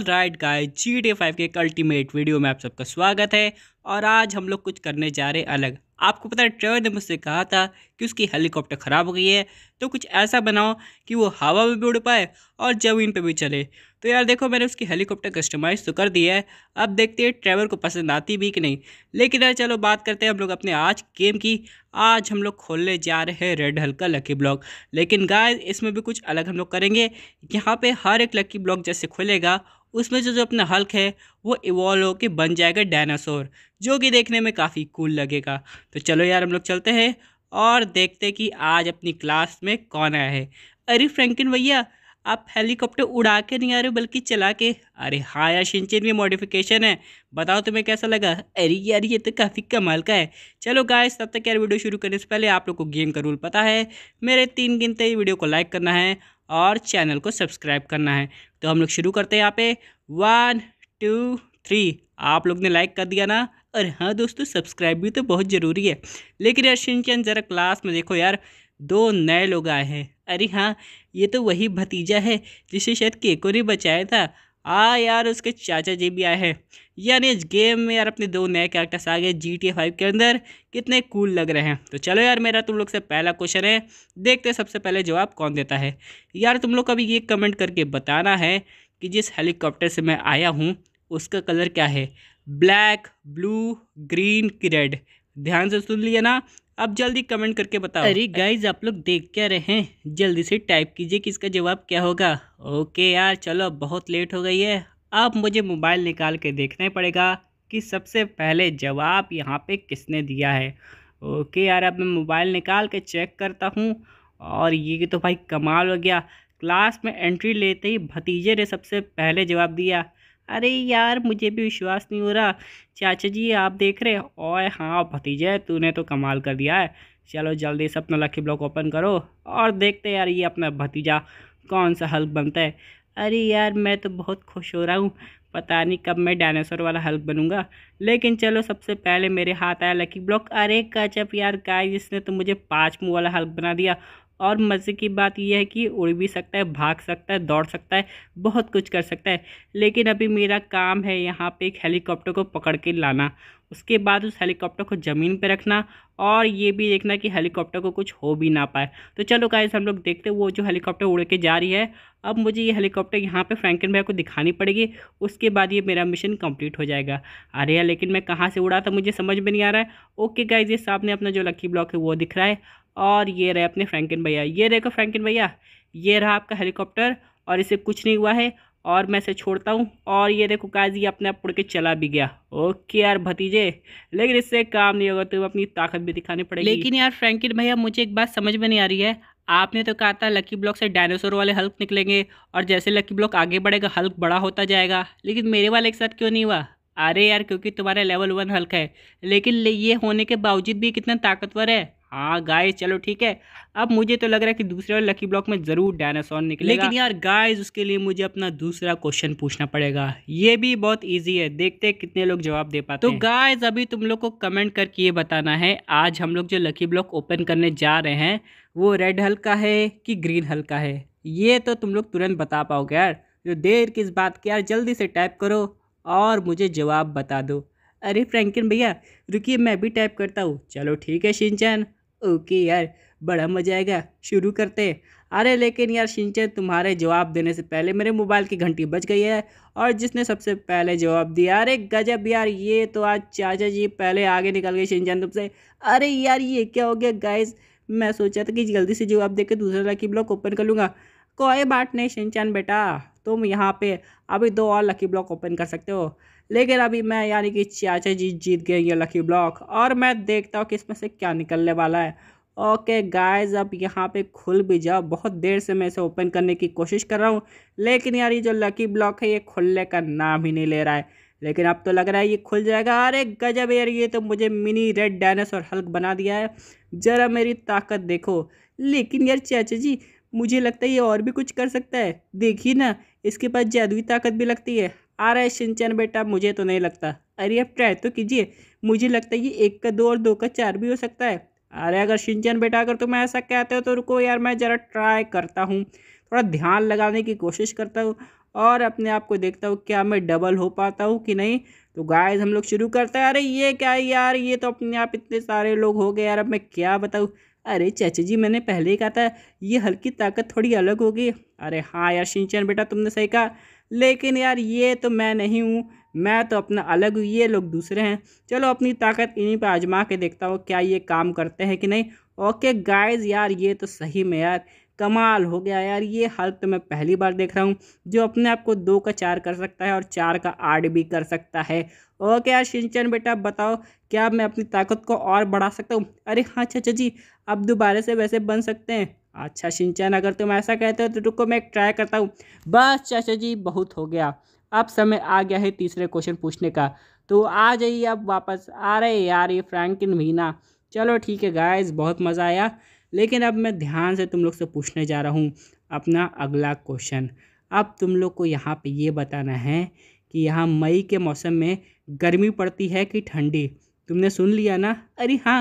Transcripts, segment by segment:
all right guys G T five के एक ultimate video में आप सबका स्वागत है और आज हम लोग कुछ करने जा रहे अलग आपको पता है ट्रेवर ने मुझसे कहा था कि उसकी हेलीकॉप्टर ख़राब हो गई है तो कुछ ऐसा बनाओ कि वो हवा में भी उड़ पाए और जमीन पे भी चले तो यार देखो मैंने उसकी हेलीकॉप्टर कस्टमाइज़ तो कर दी है अब देखते हैं ट्रेवर को पसंद आती भी कि नहीं लेकिन यार चलो बात करते हैं हम लोग अपने आज गेम की आज हम लोग खोलने जा रहे हैं रेड हल्का लकी ब्लॉक लेकिन गाय इसमें भी कुछ अलग हम लोग करेंगे यहाँ पर हर एक लकी ब्लॉक जैसे खुलेगा उसमें जो जो अपना हल्क है वो इवॉल्व होकर बन जाएगा डायनासोर जो कि देखने में काफ़ी कूल लगेगा तो चलो यार हम लोग चलते हैं और देखते कि आज अपनी क्लास में कौन आया है अरे फ्रेंकिन भैया आप हेलीकॉप्टर उड़ा के नहीं आ रहे हो बल्कि चला के अरे हाँ यार शिनचिन में मॉडिफिकेशन है बताओ तुम्हें कैसा लगा अरे यार ये तो काफ़ी कमाल का है चलो गाइस तब तक यार वीडियो शुरू करने से पहले आप लोग को गेम का रूल पता है मेरे तीन गिनते ही वीडियो को लाइक करना है और चैनल को सब्सक्राइब करना है तो हम लोग शुरू करते हैं यहाँ पे वन टू थ्री आप लोग ने लाइक कर दिया ना और हाँ दोस्तों सब्सक्राइब भी तो बहुत ज़रूरी है लेकिन यार शिनचैन ज़रा क्लास में देखो यार दो नए लोग आए हैं अरे हाँ ये तो वही भतीजा है जिसे शायद केको ने बचाया था आ यार उसके चाचा जी भी आए हैं यानी इस गेम में यार अपने दो नए कैरेक्टर्स आ गए जी टी फाइव के अंदर कितने कूल लग रहे हैं तो चलो यार मेरा तुम लोग से पहला क्वेश्चन है देखते हैं सबसे पहले जवाब कौन देता है यार तुम लोग अभी ये कमेंट करके बताना है कि जिस हेलीकॉप्टर से मैं आया हूँ उसका कलर क्या है ब्लैक ब्लू ग्रीन की रेड ध्यान से सुन लिया ना अब जल्दी कमेंट करके बताओ अरे गाइज आप लोग देख क्या रहे हैं जल्दी से टाइप कीजिए कि इसका जवाब क्या होगा ओके यार चलो बहुत लेट हो गई है अब मुझे मोबाइल निकाल के देखना पड़ेगा कि सबसे पहले जवाब यहाँ पे किसने दिया है ओके यार अब मैं मोबाइल निकाल के चेक करता हूँ और ये तो भाई कमाल हो गया क्लास में एंट्री लेते ही भतीजे ने सबसे पहले जवाब दिया अरे यार मुझे भी विश्वास नहीं हो रहा चाचा जी आप देख रहे हो ओए हाँ भतीजे तूने तो कमाल कर दिया है चलो जल्दी से अपना लकी ब्लॉक ओपन करो और देखते यार ये अपना भतीजा कौन सा हल्क बनता है अरे यार मैं तो बहुत खुश हो रहा हूँ पता नहीं कब मैं डायनासोर वाला हल्क बनूँगा लेकिन चलो सबसे पहले मेरे हाथ आया लकी ब्लॉक अरे कचप यार का इसने तो मुझे पाँच मुँह वाला हल्क बना दिया और मज़े की बात यह है कि उड़ भी सकता है भाग सकता है दौड़ सकता है बहुत कुछ कर सकता है लेकिन अभी मेरा काम है यहाँ पे एक हेलीकॉप्टर को पकड़ के लाना उसके बाद उस हेलीकॉप्टर को ज़मीन पे रखना और ये भी देखना कि हेलीकॉप्टर को कुछ हो भी ना पाए तो चलो गाइस हम लोग देखते वो जो हेलीकॉप्टर उड़ के जा रही है अब मुझे ये हेलीकॉप्टर यहाँ पे फ्रैंकन भाई को दिखानी पड़ेगी उसके बाद ये मेरा मिशन कंप्लीट हो जाएगा अरे यार लेकिन मैं कहाँ से उड़ा था मुझे समझ में नहीं आ रहा है ओके गाइज ये साहब ने अपना जो लकी ब्लॉक है वो दिख रहा है और ये रहे अपने फ्रैंकिन भैया ये देखो फ्रैंकिन भैया ये रहा आपका हेलीकॉप्टर और इसे कुछ नहीं हुआ है और मैं इसे छोड़ता हूँ और ये देखो काजी अपने आप उड़ के चला भी गया ओके यार भतीजे लेकिन इससे काम नहीं होगा तो अपनी ताकत भी दिखानी पड़ेगी लेकिन यार फ्रैंकिन भैया मुझे एक बात समझ में नहीं आ रही है आपने तो कहा था लकी ब्लॉक से डायनासोर वाले हल्क निकलेंगे और जैसे लकी ब्लॉक आगे बढ़ेगा हल्क बड़ा होता जाएगा लेकिन मेरे वाले एक साथ क्यों नहीं हुआ अरे यार क्योंकि तुम्हारा लेवल वन हल्क है लेकिन ये होने के बावजूद भी कितना ताकतवर है हाँ गाइस चलो ठीक है अब मुझे तो लग रहा है कि दूसरे वाले लकी ब्लॉक में ज़रूर डायनासोर निकले लेकिन यार गाइस उसके लिए मुझे अपना दूसरा क्वेश्चन पूछना पड़ेगा ये भी बहुत ईजी है देखते हैं कितने लोग जवाब दे पाते तो गाइस अभी तुम लोग को कमेंट करके ये बताना है आज हम लोग जो लकी ब्लॉक ओपन करने जा रहे हैं वो रेड हल्का है कि ग्रीन हल्का है ये तो तुम लोग तुरंत बता पाओगे यार जो देर किस बात की यार जल्दी से टाइप करो और मुझे जवाब बता दो अरे फ्रैंकिन भैया रुकिए मैं भी टाइप करता हूँ चलो ठीक है शिनचैन ओके यार बड़ा मजा आएगा शुरू करते अरे लेकिन यार शिंचन तुम्हारे जवाब देने से पहले मेरे मोबाइल की घंटी बज गई है और जिसने सबसे पहले जवाब दिया अरे गजब यार ये तो आज चाचा जी पहले आगे निकल गए शिंचन तुमसे अरे यार ये क्या हो गया गाइस मैं सोचा था कि जल्दी से जवाब देकर दूसरा लकी ब्लॉक ओपन कर लूँगा कोई बात नहीं शिंचन बेटा तुम यहाँ पे अभी दो और लकी ब्लॉक ओपन कर सकते हो लेकिन अभी मैं यानी कि चाचा जी जीत गए ये लकी ब्लॉक और मैं देखता हूँ कि इसमें से क्या निकलने वाला है ओके गाइस अब यहाँ पे खुल भी जाओ बहुत देर से मैं इसे ओपन करने की कोशिश कर रहा हूँ लेकिन यार ये जो लकी ब्लॉक है ये खुलने का नाम ही नहीं ले रहा है लेकिन अब तो लग रहा है ये खुल जाएगा अरे गजब यार ये तो मुझे मिनी रेड और हल्क बना दिया है ज़रा मेरी ताकत देखो लेकिन यार चाचा जी मुझे लगता है ये और भी कुछ कर सकता है देखिए ना इसके पास जादुई ताकत भी लगती है आ रहा है सिंचन बेटा मुझे तो नहीं लगता अरे अब ट्राई तो कीजिए मुझे लगता है कि एक का दो और दो का चार भी हो सकता है अरे अगर सिंचन बेटा अगर तुम ऐसा कहते हो तो रुको यार मैं ज़रा ट्राई करता हूँ थोड़ा ध्यान लगाने की कोशिश करता हूँ और अपने आप को देखता हूँ क्या मैं डबल हो पाता हूँ कि नहीं तो गाइस हम लोग शुरू करते हैं अरे ये क्या है यार ये तो अपने आप इतने सारे लोग हो गए यार अब मैं क्या बताऊँ अरे चाचा जी मैंने पहले ही कहा था ये हल्की ताकत थोड़ी अलग होगी अरे हाँ यार सिंचन बेटा तुमने सही कहा लेकिन यार ये तो मैं नहीं हूँ मैं तो अपना अलग हूँ ये लोग दूसरे हैं चलो अपनी ताकत इन्हीं पर आजमा के देखता हूँ क्या ये काम करते हैं कि नहीं ओके गाइज यार ये तो सही में यार कमाल हो गया यार ये हल्क तो मैं पहली बार देख रहा हूँ जो अपने आप को दो का चार कर सकता है और चार का आठ भी कर सकता है ओके यार सिंचन बेटा बताओ क्या मैं अपनी ताकत को और बढ़ा सकता हूँ अरे हाँ चाचा जी आप दोबारा से वैसे बन सकते हैं अच्छा सिंचन अगर तुम ऐसा कहते हो तो रुको मैं ट्राई करता हूँ बस चाचा जी बहुत हो गया अब समय आ गया है तीसरे क्वेश्चन पूछने का तो आ जाइए अब वापस आ रहे यार ये फ्रैंकिन महीना चलो ठीक है गाइस बहुत मज़ा आया लेकिन अब मैं ध्यान से तुम लोग से पूछने जा रहा हूँ अपना अगला क्वेश्चन अब तुम लोग को यहाँ पे ये बताना है कि यहाँ मई के मौसम में गर्मी पड़ती है कि ठंडी तुमने सुन लिया ना अरे हाँ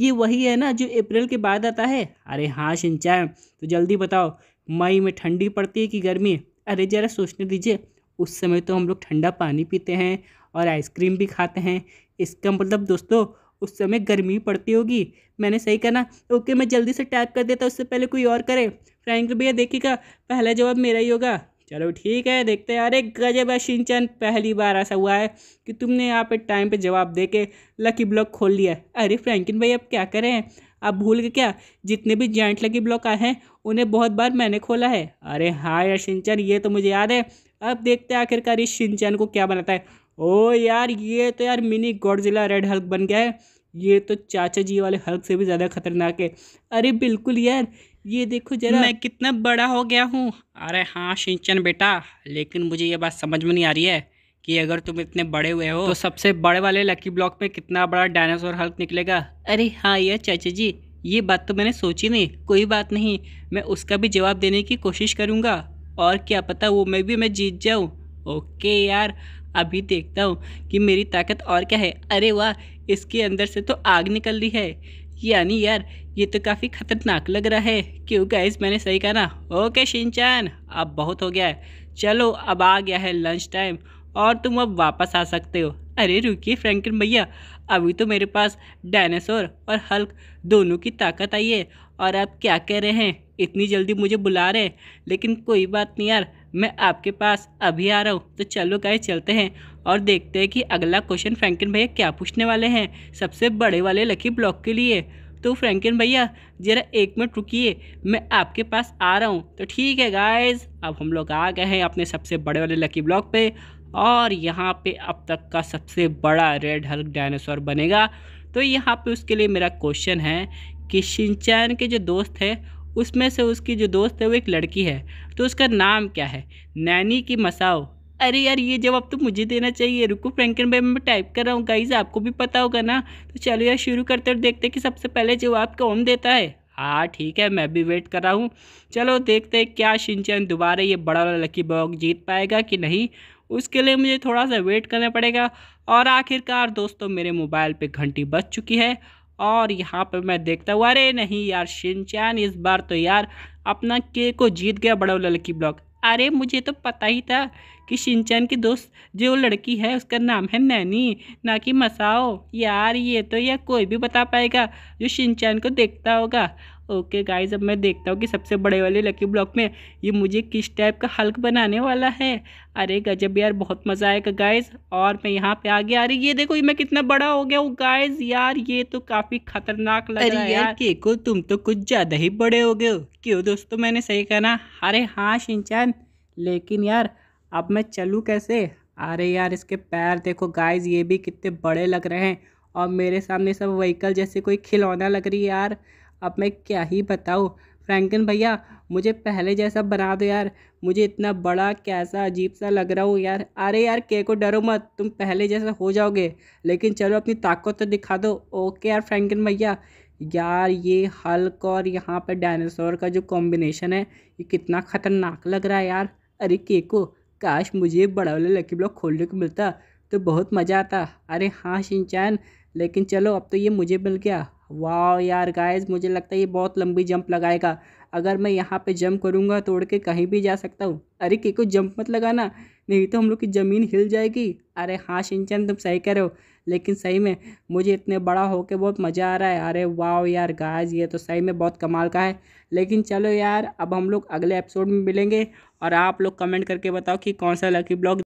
ये वही है ना जो अप्रैल के बाद आता है अरे हाँ सिंचान तो जल्दी बताओ मई में ठंडी पड़ती है कि गर्मी अरे ज़रा सोचने दीजिए उस समय तो हम लोग ठंडा पानी पीते हैं और आइसक्रीम भी खाते हैं इसका मतलब दोस्तों उस समय गर्मी पड़ती होगी मैंने सही कहा ना ओके मैं जल्दी से टैग कर देता उससे पहले कोई और करे फ्रैंक भैया देखिएगा पहला जवाब मेरा ही होगा चलो ठीक है देखते हैं अरे गजब है सिंचन पहली बार ऐसा हुआ है कि तुमने यहाँ पे टाइम पे जवाब दे के लकी ब्लॉक खोल लिया अरे फ्रैंकिन भाई अब क्या करें अब भूल गए क्या जितने भी जॉइंट लकी ब्लॉक आए हैं उन्हें बहुत बार मैंने खोला है अरे हाँ यार सिंचन ये तो मुझे याद है अब देखते हैं आखिरकार इस सिंचन को क्या बनाता है ओ यार ये तो यार मिनी जिला रेड हल्क बन गया है ये तो चाचा जी वाले हल्क से भी ज़्यादा खतरनाक है अरे बिल्कुल यार ये देखो जरा मैं कितना बड़ा हो गया हूँ अरे हाँ सिंचन बेटा लेकिन मुझे ये बात समझ में नहीं आ रही है कि अगर तुम इतने बड़े हुए हो तो सबसे बड़े वाले लकी ब्लॉक में कितना बड़ा डायनासोर हल्क निकलेगा अरे हाँ ये चाचा जी ये बात तो मैंने सोची नहीं कोई बात नहीं मैं उसका भी जवाब देने की कोशिश करूँगा और क्या पता वो मैं भी मैं जीत जाऊँ ओके यार अभी देखता हूँ कि मेरी ताकत और क्या है अरे वाह इसके अंदर से तो आग निकल रही है यानी यार ये तो काफ़ी खतरनाक लग रहा है क्यों गाइस मैंने सही कहा ना ओके शिनचैन अब बहुत हो गया है चलो अब आ गया है लंच टाइम और तुम अब वापस आ सकते हो अरे रुकिए फ्रैंकलिन भैया अभी तो मेरे पास डायनासोर और हल्क दोनों की ताकत आई है और आप क्या कह रहे हैं इतनी जल्दी मुझे बुला रहे हैं लेकिन कोई बात नहीं यार मैं आपके पास अभी आ रहा हूँ तो चलो गाइस चलते हैं और देखते हैं कि अगला क्वेश्चन फ्रैंकिन भैया क्या पूछने वाले हैं सबसे बड़े वाले लकी ब्लॉक के लिए तो फ्रैंकिन भैया ज़रा एक मिनट रुकिए मैं आपके पास आ रहा हूँ तो ठीक है गाइज अब हम लोग आ गए हैं अपने सबसे बड़े वाले लकी ब्लॉक पे और यहाँ पे अब तक का सबसे बड़ा रेड हल्क डायनासोर बनेगा तो यहाँ पे उसके लिए मेरा क्वेश्चन है कि शिनचैन के जो दोस्त है उसमें से उसकी जो दोस्त है वो एक लड़की है तो उसका नाम क्या है नैनी की मसाओ अरे यार ये जवाब तो मुझे देना चाहिए रुको फ्रेंकन भाई मैं टाइप कर रहा हूँ गाइज आपको भी पता होगा ना तो चलो यार शुरू करते और देखते कि सबसे पहले जवाब कौन देता है हाँ ठीक है मैं भी वेट कर रहा हूँ चलो देखते हैं क्या शिनचैन दोबारा ये बड़ा वाला लकी बॉक जीत पाएगा कि नहीं उसके लिए मुझे थोड़ा सा वेट करना पड़ेगा और आखिरकार दोस्तों मेरे मोबाइल पे घंटी बज चुकी है और यहाँ पे मैं देखता हूँ अरे नहीं यार शिनचैन इस बार तो यार अपना के को जीत गया बड़ा वाला लकी ब्लॉक अरे मुझे तो पता ही था कि शिनचैन की दोस्त जो लड़की है उसका नाम है नैनी ना कि मसाओ यार ये तो यह कोई भी बता पाएगा जो शिनचैन को देखता होगा ओके गाइज अब मैं देखता हूँ कि सबसे बड़े वाले लकी ब्लॉक में ये मुझे किस टाइप का हल्क बनाने वाला है अरे गजब यार बहुत मज़ा आएगा गाइज और मैं यहाँ पे आ गया अरे ये देखो ये मैं कितना बड़ा हो गया हूँ गाइज यार ये तो काफ़ी खतरनाक लग रहा है यार केको तुम तो कुछ ज़्यादा ही बड़े हो गए हो क्यों दोस्तों मैंने सही कहा ना अरे हाँ शिनचैन लेकिन यार अब मैं चलूँ कैसे अरे यार इसके पैर देखो गाइज ये भी कितने बड़े लग रहे हैं और मेरे सामने सब व्हीकल जैसे कोई खिलौना लग रही है यार अब मैं क्या ही बताऊँ फ्रैंकन भैया मुझे पहले जैसा बना दो यार मुझे इतना बड़ा कैसा अजीब सा लग रहा हूँ यार अरे यार के को डरो मत तुम पहले जैसा हो जाओगे लेकिन चलो अपनी ताकत तो दिखा दो ओके यार फ्रैंकन भैया यार ये हल्क और यहाँ पर डायनासोर का जो कॉम्बिनेशन है ये कितना ख़तरनाक लग रहा है यार अरे केको काश मुझे बड़ा वाला लकी ब्लॉक खोलने को मिलता तो बहुत मज़ा आता अरे हाँ शिनचैन लेकिन चलो अब तो ये मुझे मिल गया वाह यार गाइस मुझे लगता है ये बहुत लंबी जंप लगाएगा अगर मैं यहाँ पे जंप करूँगा तो उड़ के कहीं भी जा सकता हूँ अरे के को जंप मत लगाना नहीं तो हम लोग की ज़मीन हिल जाएगी अरे हाँ सिंचन तुम सही कह रहे हो लेकिन सही में मुझे इतने बड़ा होके बहुत मज़ा आ रहा है अरे वाह यार गाइस ये तो सही में बहुत कमाल का है लेकिन चलो यार अब हम लोग अगले एपिसोड में मिलेंगे और आप लोग कमेंट करके बताओ कि कौन सा लकी ब्लॉग